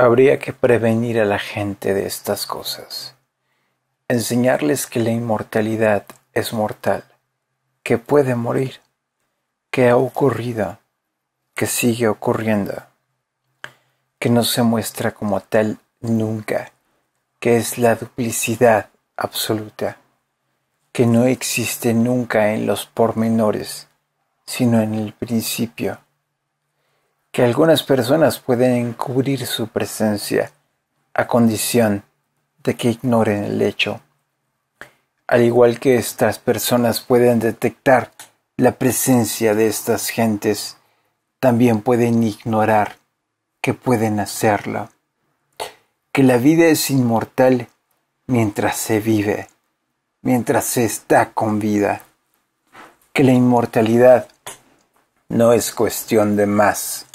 Habría que prevenir a la gente de estas cosas, enseñarles que la inmortalidad es mortal, que puede morir, que ha ocurrido, que sigue ocurriendo, que no se muestra como tal nunca, que es la duplicidad absoluta, que no existe nunca en los pormenores, sino en el principio que algunas personas pueden encubrir su presencia a condición de que ignoren el hecho. Al igual que estas personas pueden detectar la presencia de estas gentes, también pueden ignorar que pueden hacerlo. Que la vida es inmortal mientras se vive, mientras se está con vida. Que la inmortalidad no es cuestión de más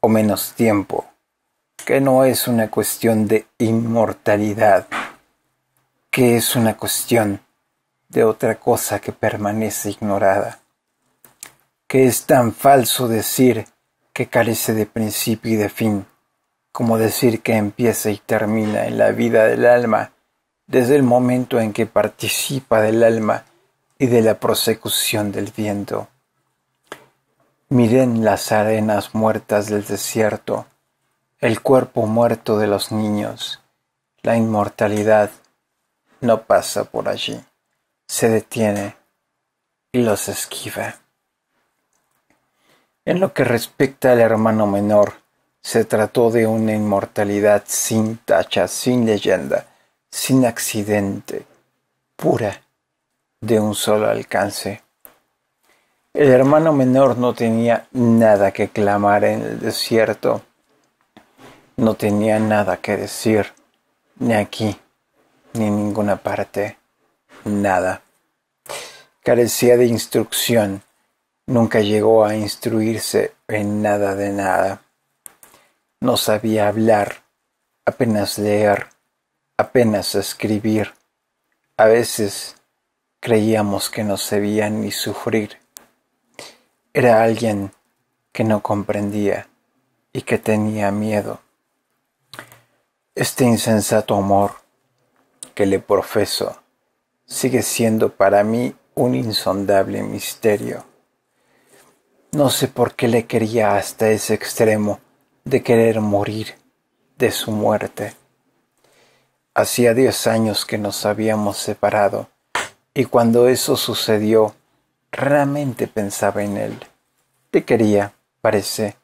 o menos tiempo, que no es una cuestión de inmortalidad, que es una cuestión de otra cosa que permanece ignorada, que es tan falso decir que carece de principio y de fin, como decir que empieza y termina en la vida del alma desde el momento en que participa del alma y de la prosecución del viento. Miren las arenas muertas del desierto, el cuerpo muerto de los niños. La inmortalidad no pasa por allí, se detiene y los esquiva. En lo que respecta al hermano menor, se trató de una inmortalidad sin tacha, sin leyenda, sin accidente, pura, de un solo alcance el hermano menor no tenía nada que clamar en el desierto, no tenía nada que decir, ni aquí, ni en ninguna parte, nada. Carecía de instrucción, nunca llegó a instruirse en nada de nada. No sabía hablar, apenas leer, apenas escribir. A veces creíamos que no sabía ni sufrir era alguien que no comprendía y que tenía miedo. Este insensato amor que le profeso sigue siendo para mí un insondable misterio. No sé por qué le quería hasta ese extremo de querer morir de su muerte. Hacía diez años que nos habíamos separado y cuando eso sucedió realmente pensaba en él quería, parece,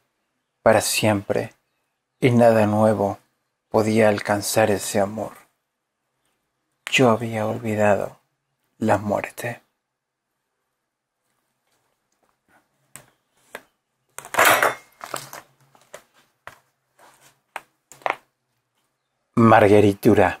para siempre, y nada nuevo podía alcanzar ese amor. Yo había olvidado la muerte. Margaritura.